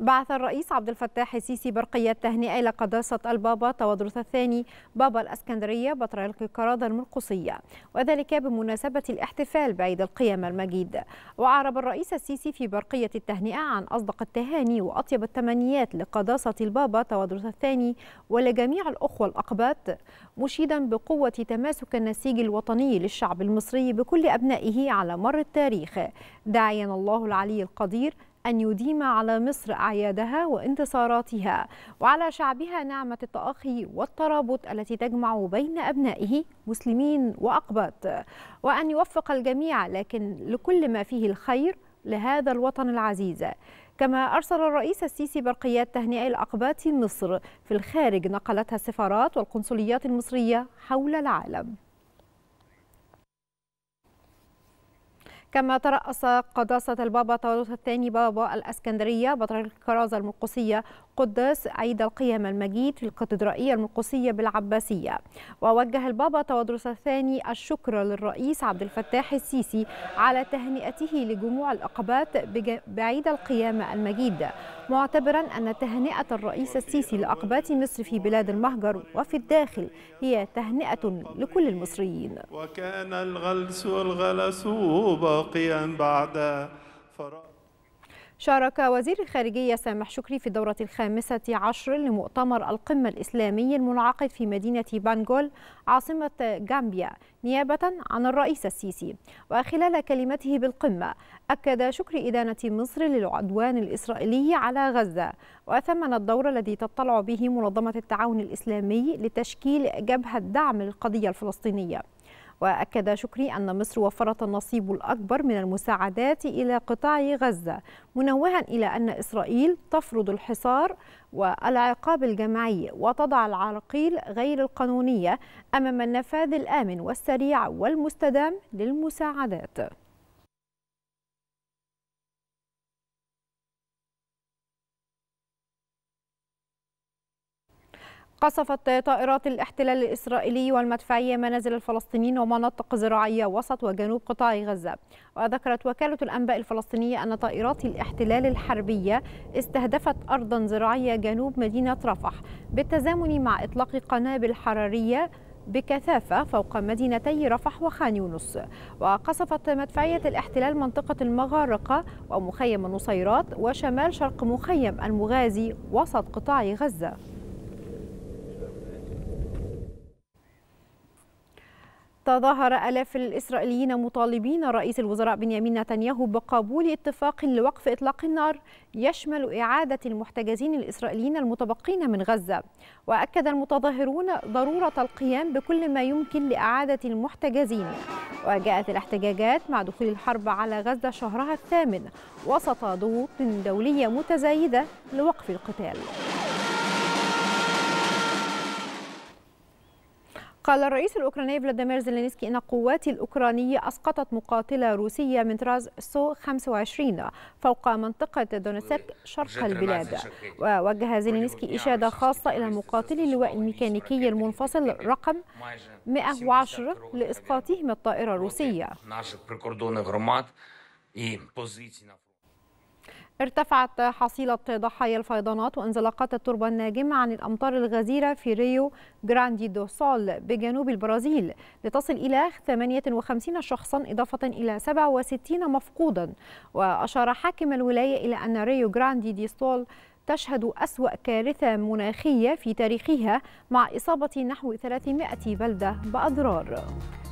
بعث الرئيس عبد الفتاح السيسي برقية تهنئة إلى قداسة البابا تودرس الثاني بابا الأسكندرية بطريرك كرادة المرقصية وذلك بمناسبة الاحتفال بعيد القيامة المجيد وأعرب الرئيس السيسي في برقية التهنئة عن أصدق التهاني وأطيب التمنيات لقداسة البابا تودرس الثاني ولجميع الأخوة الأقباط مشيدا بقوة تماسك النسيج الوطني للشعب المصري بكل أبنائه على مر التاريخ داعيا الله العلي القدير أن يديم على مصر أعيادها وانتصاراتها وعلى شعبها نعمة التأخي والترابط التي تجمع بين أبنائه مسلمين وأقباط وأن يوفق الجميع لكن لكل ما فيه الخير لهذا الوطن العزيز كما أرسل الرئيس السيسي برقيات تهنئة الأقباط مصر في الخارج نقلتها السفارات والقنصليات المصرية حول العالم كما ترأس قداسة البابا طاووس الثاني بابا الأسكندرية بطريرك كرازة المقدسية قدس عيد القيامة المجيد في الكاتدرائية المقصية بالعباسية ووجه البابا تودروس الثاني الشكر للرئيس عبد الفتاح السيسي على تهنئته لجموع الإقباط بعيد القيامة المجيد معتبرا أن تهنئة الرئيس السيسي لأقباط مصر في بلاد المهجر وفي الداخل هي تهنئة لكل المصريين وكان الغلس والغلس باقيا بعد فراغ شارك وزير الخارجية سامح شكري في الدورة الخامسة عشر لمؤتمر القمة الإسلامي المنعقد في مدينة بانجول عاصمة جامبيا نيابة عن الرئيس السيسي وخلال كلمته بالقمة أكد شكر إدانة مصر للعدوان الإسرائيلي على غزة وثمن الدور الذي تطلع به منظمة التعاون الإسلامي لتشكيل جبهة دعم القضية الفلسطينية وأكد شكري أن مصر وفرت النصيب الأكبر من المساعدات إلى قطاع غزة منوها إلى أن إسرائيل تفرض الحصار والعقاب الجماعي وتضع العراقيل غير القانونية أمام النفاذ الآمن والسريع والمستدام للمساعدات قصفت طائرات الاحتلال الإسرائيلي والمدفعية منازل الفلسطينيين ومناطق زراعية وسط وجنوب قطاع غزة وذكرت وكالة الأنباء الفلسطينية أن طائرات الاحتلال الحربية استهدفت أرضا زراعية جنوب مدينة رفح بالتزامن مع إطلاق قنابل حرارية بكثافة فوق مدينتي رفح وخان يونس وقصفت مدفعية الاحتلال منطقة المغارقة ومخيم النصيرات وشمال شرق مخيم المغازي وسط قطاع غزة تظاهر آلاف الإسرائيليين مطالبين رئيس الوزراء بنيامين نتنياهو بقبول اتفاق لوقف إطلاق النار يشمل إعادة المحتجزين الإسرائيليين المتبقين من غزة وأكد المتظاهرون ضرورة القيام بكل ما يمكن لإعادة المحتجزين وجاءت الاحتجاجات مع دخول الحرب على غزة شهرها الثامن وسط ضغوط دولية متزايدة لوقف القتال قال الرئيس الأوكراني فلاديمير زيلينسكي أن القوات الأوكرانية أسقطت مقاتلة روسية من طراز سو 25 فوق منطقة دونيتسك شرق البلاد ووجه زيلينسكي إشادة خاصة إلى مقاتلي اللواء الميكانيكي المنفصل رقم 110 لإسقاطهم الطائرة الروسية ارتفعت حصيلة ضحايا الفيضانات وانزلاقات التربة الناجمة عن الأمطار الغزيرة في ريو جراندي دو سول بجنوب البرازيل لتصل إلى 58 شخصا إضافة إلى 67 مفقودا وأشار حاكم الولاية إلى أن ريو جراندي دي سول تشهد أسوأ كارثة مناخية في تاريخها مع إصابة نحو 300 بلدة بأضرار